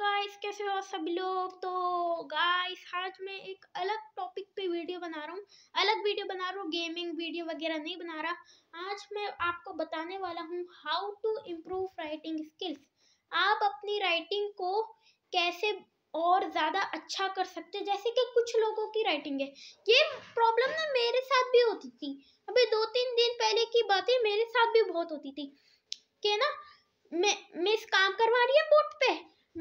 guys कैसे हो सब लोग तो गाइस आज मैं एक अलग टॉपिक पे वीडियो बना रहा हूँ अलग वीडियो बना रहा हूँ गेमिंग वीडियो वगैरह नहीं बना रहा आज मैं आपको बताने वाला हूँ how to improve writing skills आप अपनी राइटिंग को कैसे और ज़्यादा अच्छा कर सकते जैसे कि कुछ लोगों की राइटिंग है ये प्रॉब्लम ना मेरे साथ भी होती थी अभी दो तीन दिन पहले की बातें मेरे साथ भी बहुत होती थी कि ना मैं मिस काम करवा रही है बोट पे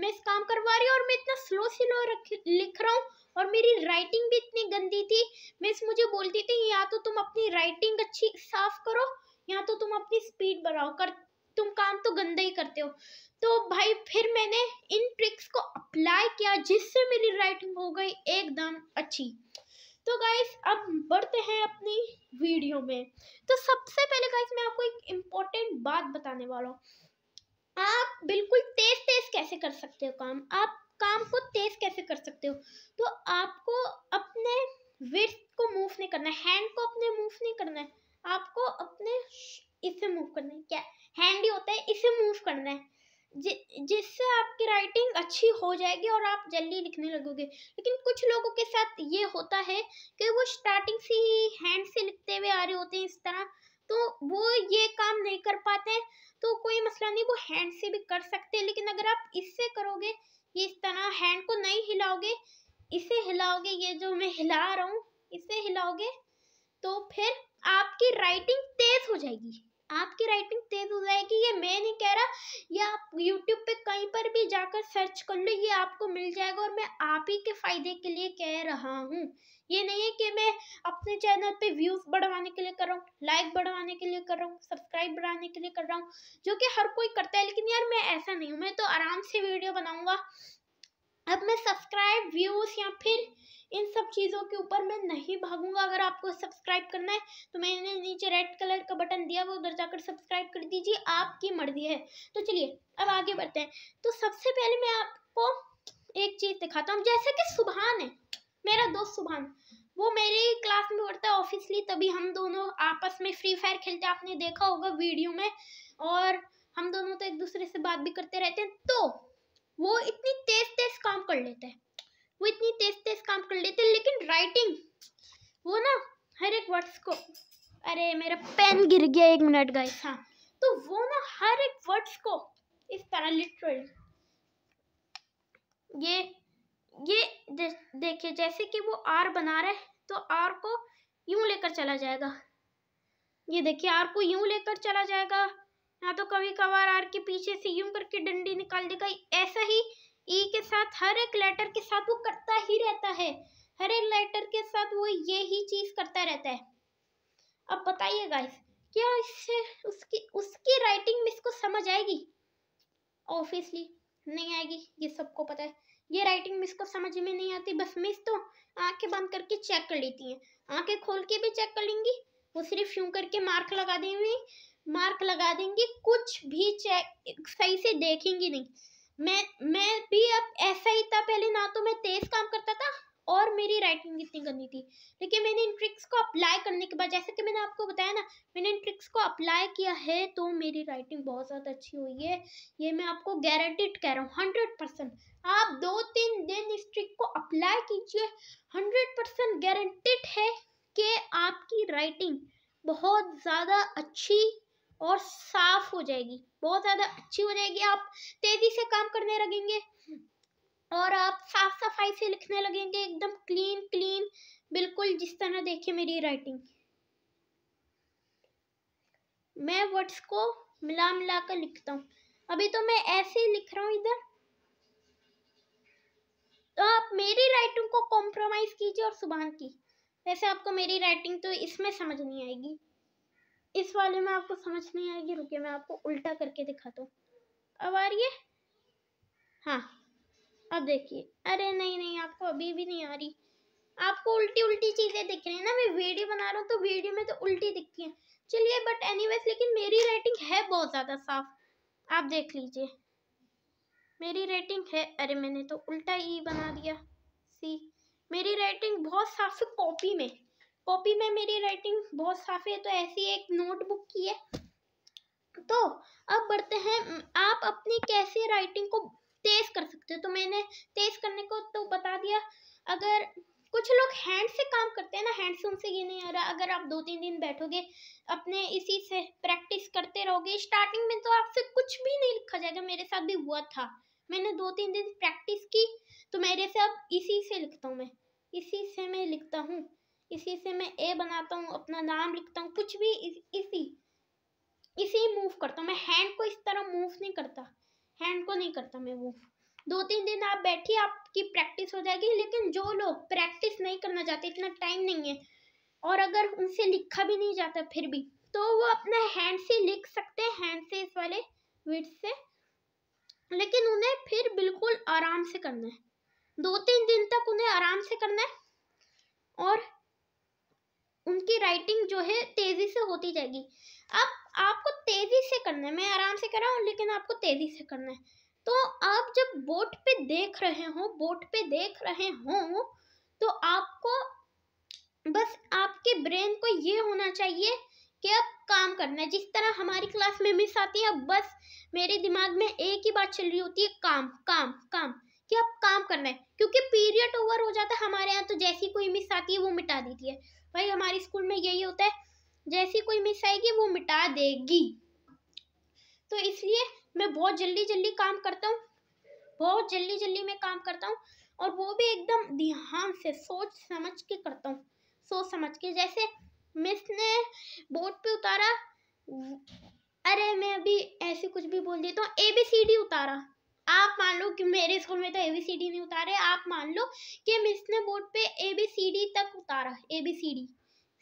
मैं इस काम करवा रही हूँ और मैं इतना स्लो स्लो लिख रहा हूँ और मेरी राइटिंग भी इतनी गंदी थी मिस मुझे बोलती थी या तो तुम अपनी राइटिंग अच्छी साफ करो या तो तुम अपनी स्पीड बढ़ाओ कर तुम काम तो गंदा ही करते हो तो भाई फिर मैंने इन ट्रिक्स को अप्लाई किया जिससे मेरी राइटिंग हो गई एकदम अच्छी तो गाइस अब बढ़ते हैं अपनी वीडियो में तो सबसे पहले गाइस मैं आपको एक इम्पोर्टेंट बात बताने वाला हूँ आप बिल्कुल तेज तेज कैसे कर सकते हो काम आप काम को तेज कैसे कर सकते हो तो आपको अपने विर्थ को मूव नहीं करना है हैंड को अपने मूव नहीं करना है आपको अपने इसे मूव करना है क्या हैंड ही होता है इसे मूव करना है जि, जिससे आपकी राइटिंग अच्छी हो जाएगी और आप जल्दी लिखने लगोगे लेकिन कुछ लोगों के साथ ये होता है कि वो स्टार्टिंग से ही हैंड से लिखते हुए आ रहे होते हैं इस तरह तो वो ये काम नहीं कर पाते तो कोई मसला नहीं वो हैंड से भी कर सकते हैं लेकिन अगर आप इससे करोगे ये इस तरह हैंड को नहीं हिलाओगे इसे हिलाओगे ये जो मैं हिला रहा हूँ इसे हिलाओगे तो फिर आपकी राइटिंग तेज हो जाएगी आपकी राइटिंग तेज हो जाएगी ये मैं नहीं कह रहा ये आप यूट्यूब पे कहीं पर भी जाकर सर्च कर लो ये आपको मिल जाएगा और मैं आप ही के फ़ायदे के लिए कह रहा हूँ ये नहीं है कि मैं अपने चैनल पे व्यूज़ बढ़वाने के लिए कर रहा हूँ लाइक बढ़वाने के लिए कर रहा हूँ सब्सक्राइब बढ़ाने के लिए कर रहा हूँ जो कि हर कोई करता है लेकिन यार मैं ऐसा नहीं हूँ मैं तो आराम से वीडियो बनाऊंगा अब मैं सब्सक्राइब व्यूज या फिर इन सब चीज़ों के ऊपर मैं नहीं भागूंगा अगर आपको सब्सक्राइब करना है तो मैंने नीचे रेड कलर का बटन दिया वो उधर जाकर सब्सक्राइब कर दीजिए आपकी मर्जी है तो चलिए अब आगे बढ़ते हैं तो सबसे पहले मैं आपको एक चीज़ दिखाता हूँ जैसे कि सुबहान है मेरा दोस्त सुबहान वो मेरे क्लास में पढ़ता है ऑफिसली तभी हम दोनों आपस में फ्री फायर खेलते आपने देखा होगा वीडियो में और हम दोनों तो एक दूसरे से बात भी करते रहते हैं तो वो इतनी तेज तेज काम कर लेते हैं वो इतनी तेज तेज काम कर लेते हैं लेकिन राइटिंग वो ना हर एक वर्ड्स को अरे मेरा पेन गिर गया एक मिनट गए हाँ तो वो ना हर एक वर्ड्स को इस तरह लिटरल ये ये दे, देखिए जैसे कि वो आर बना रहे तो आर को यूं लेकर चला जाएगा ये देखिए आर को यूं लेकर चला जाएगा ना तो कभी कभार आर के पीछे से यूं करके डंडी निकाल देगा ऐसा ही ई के साथ हर एक लेटर के साथ वो करता ही रहता है हर एक लेटर के साथ वो ये ही चीज़ करता रहता है अब बताइए गाइस क्या इससे उसकी उसकी राइटिंग में इसको समझ आएगी ऑब्वियसली नहीं आएगी ये सबको पता है ये राइटिंग मिस को समझ में नहीं आती बस मिस तो आंखें बंद करके चेक कर लेती हैं आंखें खोल के भी चेक कर लेंगी वो सिर्फ यूं करके मार्क लगा देंगी मार्क लगा देंगी कुछ भी चेक सही से देखेंगी नहीं मैं मैं भी अब ऐसा ही था पहले ना तो मैं तेज काम करता था और मेरी राइटिंग इतनी गंदी थी लेकिन मैंने इन ट्रिक्स को अप्लाई करने के बाद जैसे कि मैंने आपको बताया ना मैंने इन ट्रिक्स को अप्लाई किया है तो मेरी राइटिंग बहुत ज़्यादा अच्छी हुई है ये मैं आपको गारंटीड कह रहा हूँ हंड्रेड परसेंट आप दो तीन दिन इस ट्रिक को अप्लाई कीजिए हंड्रेड परसेंट गारंटेड है कि आपकी राइटिंग बहुत ज़्यादा अच्छी और साफ हो जाएगी बहुत ज़्यादा अच्छी हो जाएगी आप तेज़ी से काम करने लगेंगे और आप साफ सफाई से लिखने लगेंगे एकदम क्लीन क्लीन बिल्कुल जिस तरह देखे मेरी राइटिंग मैं वर्ड्स को मिला मिला कर लिखता हूँ अभी तो मैं ऐसे ही लिख रहा हूँ इधर तो आप मेरी राइटिंग को कॉम्प्रोमाइज़ कीजिए और सुबह की वैसे आपको मेरी राइटिंग तो इसमें समझ नहीं आएगी इस वाले में आपको समझ नहीं आएगी रुके मैं आपको उल्टा करके दिखाता हूँ अब आ रही है हाँ अब देखिए अरे नहीं नहीं आपको अभी भी नहीं आ रही आपको उल्टी उल्टी चीज़ें दिख रही है ना मैं वीडियो बना रहा हूँ तो वीडियो में तो उल्टी दिखती है चलिए बट एनी लेकिन मेरी राइटिंग है बहुत ज़्यादा साफ आप देख लीजिए मेरी रेटिंग है अरे मैंने तो उल्टा ई बना दिया सी मेरी रेटिंग बहुत साफ है कॉपी में कॉपी में मेरी राइटिंग बहुत साफ है तो ऐसी एक नोटबुक की है तो अब बढ़ते हैं आप अपनी कैसे राइटिंग को तेज़ कर सकते हो तो मैंने तेज़ करने को तो बता दिया अगर कुछ लोग हैंड से काम करते हैं ना हैंड से उनसे ये नहीं आ रहा अगर आप दो तीन दिन बैठोगे अपने इसी से प्रैक्टिस करते रहोगे स्टार्टिंग में तो आपसे कुछ भी नहीं लिखा जाएगा मेरे साथ भी हुआ था मैंने दो तीन दिन प्रैक्टिस की तो मेरे से अब इसी से लिखता हूँ मैं इसी से मैं लिखता हूँ इसी से मैं ए बनाता हूँ अपना नाम लिखता हूँ कुछ भी इस, इसी इसी मूव करता हूँ मैं हैंड को इस तरह मूव नहीं करता हैंड को नहीं करता मैं मूव दो तीन दिन आप बैठिए आपकी प्रैक्टिस हो जाएगी लेकिन जो लोग प्रैक्टिस नहीं करना चाहते इतना टाइम नहीं है और अगर उनसे लिखा भी नहीं जाता फिर भी तो वो अपना हैंड से लिख सकते हैं हैंड से इस वाले विट से लेकिन उन्हें फिर बिल्कुल आराम से करना है दो तीन दिन तक उन्हें आराम से करना है और उनकी राइटिंग जो है तेज़ी से होती जाएगी अब आपको तेज़ी से करना है मैं आराम से कर रहा हूँ लेकिन आपको तेज़ी से करना है तो आप जब बोट पे देख रहे हो बोट पे देख रहे हो तो आपको बस आपके ब्रेन को ये होना चाहिए कि अब काम करना है जिस तरह हमारी क्लास में मिस आती है अब बस मेरे दिमाग में एक ही बात चल रही होती है काम काम काम कि अब काम करना है क्योंकि पीरियड ओवर हो जाता है हमारे यहाँ तो जैसी कोई मिस आती है वो मिटा देती है भाई हमारे स्कूल में यही होता है जैसी कोई मिस आएगी वो मिटा देगी तो इसलिए मैं बहुत जल्दी जल्दी काम करता हूँ बहुत जल्दी जल्दी मैं काम करता हूँ और वो भी एकदम ध्यान से सोच समझ के करता हूँ सोच समझ के जैसे मिस ने बोर्ड पे उतारा अरे मैं अभी ऐसे कुछ भी बोल देता हूँ ए बी सी डी उतारा आप मान लो कि मेरे स्कूल में तो ए बी सी डी नहीं उतारे आप मान लो कि मिस ने बोर्ड पे ए बी सी डी तक उतारा ए बी सी डी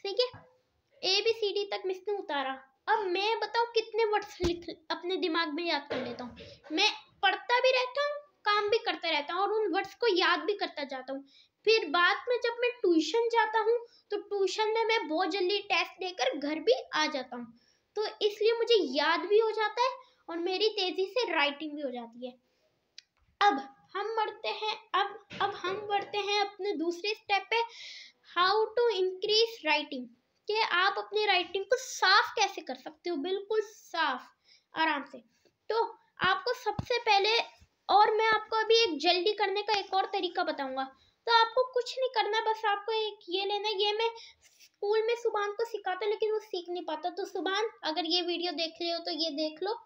ठीक है ए बी सी डी तक मिस ने उतारा अब मैं बताऊँ कितने वर्ड्स लिख अपने दिमाग में याद कर लेता हूँ मैं पढ़ता भी रहता हूँ काम भी करता रहता हूँ और उन वर्ड्स को याद भी करता जाता हूँ फिर बाद में जब मैं ट्यूशन जाता हूँ तो ट्यूशन में मैं बहुत जल्दी टेस्ट देकर घर भी आ जाता हूँ तो इसलिए मुझे याद भी हो जाता है और मेरी तेज़ी से राइटिंग भी हो जाती है अब हम बढ़ते हैं अब अब हम बढ़ते हैं अपने दूसरे स्टेप पे हाउ टू इंक्रीज राइटिंग कि आप अपनी राइटिंग को साफ कैसे कर सकते हो बिल्कुल साफ आराम से तो आपको सबसे पहले और मैं आपको अभी एक जल्दी करने का एक और तरीका बताऊंगा तो आपको कुछ नहीं करना बस आपको एक ये लेना ये मैं स्कूल में सुबान को सिखाता लेकिन वो सीख नहीं पाता तो सुबान अगर ये वीडियो देख रहे हो तो ये देख लो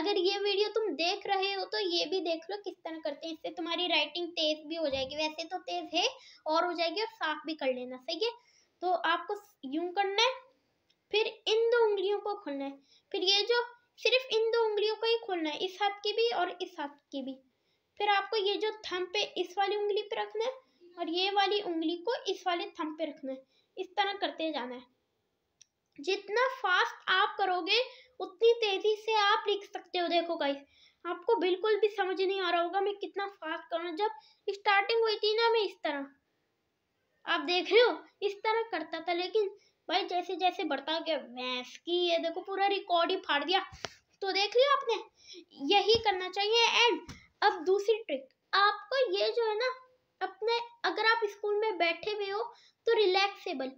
अगर ये वीडियो तुम देख रहे हो तो ये भी देख लो किस तरह करते हैं इससे तुम्हारी राइटिंग तेज़ भी हो जाएगी वैसे तो तेज़ है और हो जाएगी और साफ भी कर लेना सही है तो आपको यूं करना है फिर इन दो उंगलियों को खोलना है फिर ये जो सिर्फ इन दो उंगलियों को ही खोलना है इस हाथ की भी और इस हाथ की भी फिर आपको ये जो थम पे इस वाली उंगली पे रखना है और ये वाली उंगली को इस वाले थम पे रखना है इस तरह करते जाना है जितना फास्ट आप करोगे उतनी तेज़ी से आप लिख सकते हो देखो गाइस आपको बिल्कुल भी समझ नहीं आ रहा होगा मैं कितना फास्ट कर रहा जब स्टार्टिंग हुई थी ना मैं इस तरह आप देख रहे हो इस तरह करता था लेकिन भाई जैसे जैसे बढ़ता गया वैस की ये देखो पूरा रिकॉर्ड ही फाड़ दिया तो देख लिया आपने यही करना चाहिए एंड अब दूसरी ट्रिक आपको ये जो है ना अपने अगर आप स्कूल में बैठे हुए हो तो रिलैक्सेबल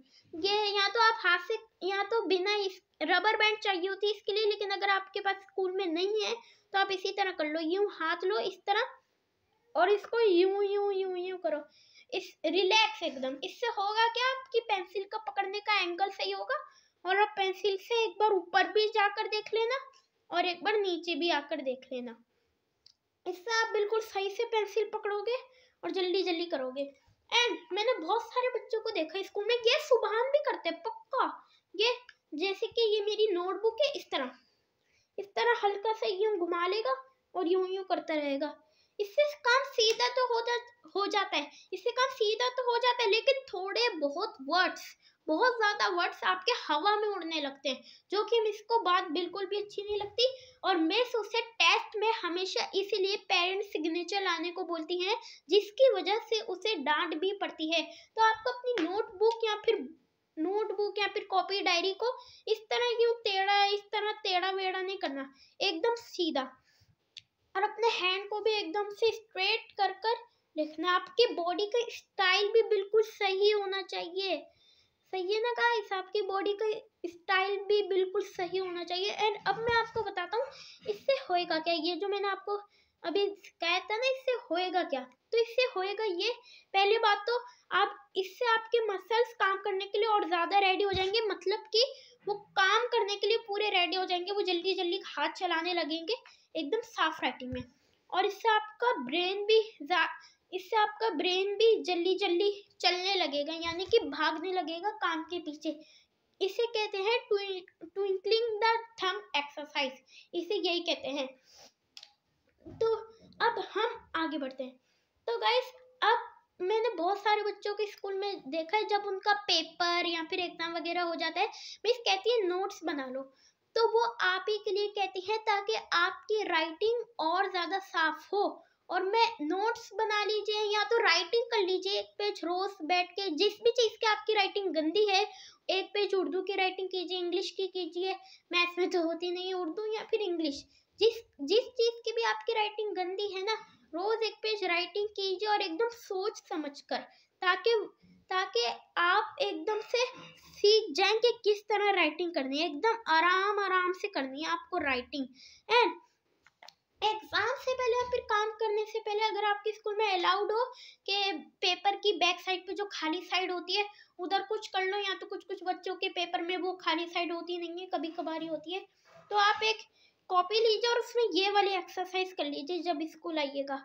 ये यहाँ तो आप हाथ से यहाँ तो बिना इस रबर बैंड चाहिए होती है इसके लिए लेकिन अगर आपके पास स्कूल में नहीं है तो आप इसी तरह कर लो यूं हाथ लो इस तरह और इसको यूं यूं यूं यूं करो इस रिलैक्स एकदम इससे होगा क्या आपकी पेंसिल का पकड़ने का एंगल सही होगा और आप पेंसिल से एक बार ऊपर भी जाकर देख लेना और एक बार नीचे भी आकर देख लेना इससे आप बिल्कुल सही से पेंसिल पकड़ोगे और जल्दी जल्दी करोगे एंड मैंने बहुत सारे बच्चों को देखा स्कूल में ये सुबहान भी करते हैं पक्का ये जैसे कि ये मेरी नोटबुक है इस तरह इस तरह हल्का सा यूँ घुमा लेगा और यूं यूं करता रहेगा इससे काम सीधा तो हो जा हो जाता है इससे काम सीधा तो हो जाता है लेकिन थोड़े बहुत वर्ड्स बहुत ज़्यादा वर्ड्स आपके हवा में उड़ने लगते हैं जो कि इसको बात बिल्कुल भी अच्छी नहीं लगती और मिस उसे टेस्ट में हमेशा इसीलिए पेरेंट्स सिग्नेचर लाने को बोलती हैं जिसकी वजह से उसे डांट भी पड़ती है तो आपको अपनी नोटबुक या फिर नोटबुक या फिर कॉपी डायरी को इस तरह क्यों टेढ़ा इस तरह टेढ़ा वेढ़ा नहीं करना एकदम सीधा और अपने हैंड को भी एकदम से स्ट्रेट कर कर लिखना आपके बॉडी का स्टाइल भी बिल्कुल सही होना चाहिए सही है ना गाइस आपकी बॉडी का स्टाइल भी बिल्कुल सही होना चाहिए एंड अब मैं आपको बताता हूँ इससे होएगा क्या ये जो मैंने आपको अभी शिकायत था ना इससे होएगा क्या तो इससे होएगा ये पहली बात तो आप इससे आपके मसल्स काम करने के लिए और ज़्यादा रेडी हो जाएंगे मतलब कि वो काम करने के लिए पूरे रेडी हो जाएंगे वो जल्दी जल्दी हाथ चलाने लगेंगे एकदम साफ राइटिंग में और इससे आपका ब्रेन भी इससे आपका ब्रेन भी जल्दी जल्दी चलने लगेगा यानी कि भागने लगेगा काम के पीछे इसे कहते हैं ट्विंकलिंग द थम एक्सरसाइज इसे यही कहते हैं तो अब हम आगे बढ़ते हैं तो गाइस अब मैंने बहुत सारे बच्चों के स्कूल में देखा है जब उनका पेपर या फिर एग्जाम वगैरह हो जाता है मिस कहती है नोट्स बना लो तो वो आप ही के लिए कहती है ताकि आपकी राइटिंग और ज़्यादा साफ हो और मैं नोट्स बना लीजिए या तो राइटिंग कर लीजिए एक पेज रोज बैठ के जिस भी चीज़ की आपकी राइटिंग गंदी है एक पेज उर्दू की राइटिंग कीजिए इंग्लिश की कीजिए मैथ्स में तो होती नहीं उर्दू या फिर इंग्लिश जिस जिस चीज़ की भी आपकी राइटिंग गंदी है ना रोज़ एक पेज राइटिंग कीजिए और एकदम सोच समझ कर ताकि ताकि आप एकदम से सीख जाएं कि किस तरह राइटिंग करनी है एकदम आराम आराम से करनी है आपको राइटिंग एंड एग्ज़ाम से पहले या फिर काम करने से पहले अगर आपके स्कूल में अलाउड हो कि पेपर की बैक साइड पे जो खाली साइड होती है उधर कुछ कर लो या तो कुछ कुछ बच्चों के पेपर में वो खाली साइड होती नहीं है कभी कभार ही होती है तो आप एक कॉपी लीजिए और उसमें ये वाली एक्सरसाइज कर लीजिए जब स्कूल आइएगा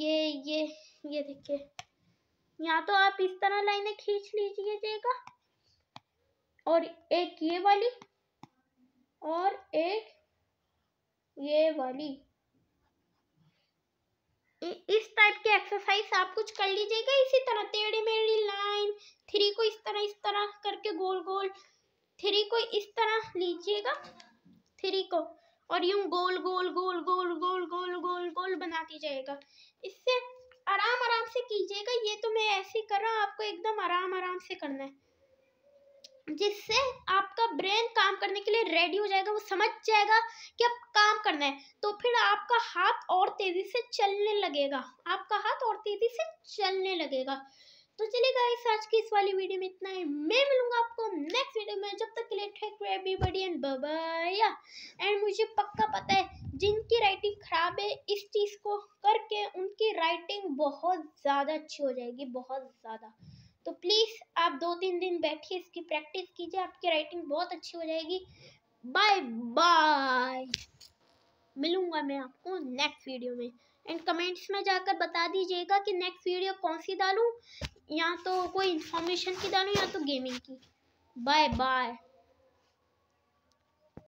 ये ये ये देखिए या तो आप इस तरह लाइनें खींच लीजिएगा और एक ये वाली और एक ये वाली इस टाइप की एक्सरसाइज आप कुछ कर लीजिएगा इसी तरह टेढ़ी मेढ़ी लाइन थ्री को इस तरह इस तरह करके गोल गोल थ्री को इस तरह लीजिएगा थ्री को और यूं गोल गोल गोल गोल गोल गोल गोल गोल बना दीजिएगा इससे आराम आराम से कीजिएगा ये तो मैं ऐसे कर रहा हूँ आपको एकदम आराम आराम से करना है जिससे आपका ब्रेन काम करने के लिए रेडी हो जाएगा वो समझ जाएगा कि अब काम करना है तो फिर आपका हाथ और तेज़ी से चलने लगेगा आपका हाथ और तेज़ी से चलने लगेगा तो चलेगा गाइस आज की इस वाली वीडियो में इतना ही मैं मिलूंगा आपको नेक्स्ट वीडियो में जब तक के लिए take everybody and bye and मुझे पक्का पता है जिनकी राइटिंग खराब है इस चीज़ को करके उनकी राइटिंग बहुत ज़्यादा अच्छी हो जाएगी बहुत ज़्यादा तो प्लीज़ आप दो तीन दिन बैठिए इसकी प्रैक्टिस कीजिए आपकी राइटिंग बहुत अच्छी हो जाएगी बाय बाय मिलूंगा मैं आपको नेक्स्ट वीडियो में एंड कमेंट्स में जाकर बता दीजिएगा कि नेक्स्ट वीडियो कौन सी डालूं या तो कोई इंफॉर्मेशन की डालूँ या तो गेमिंग की बाय बाय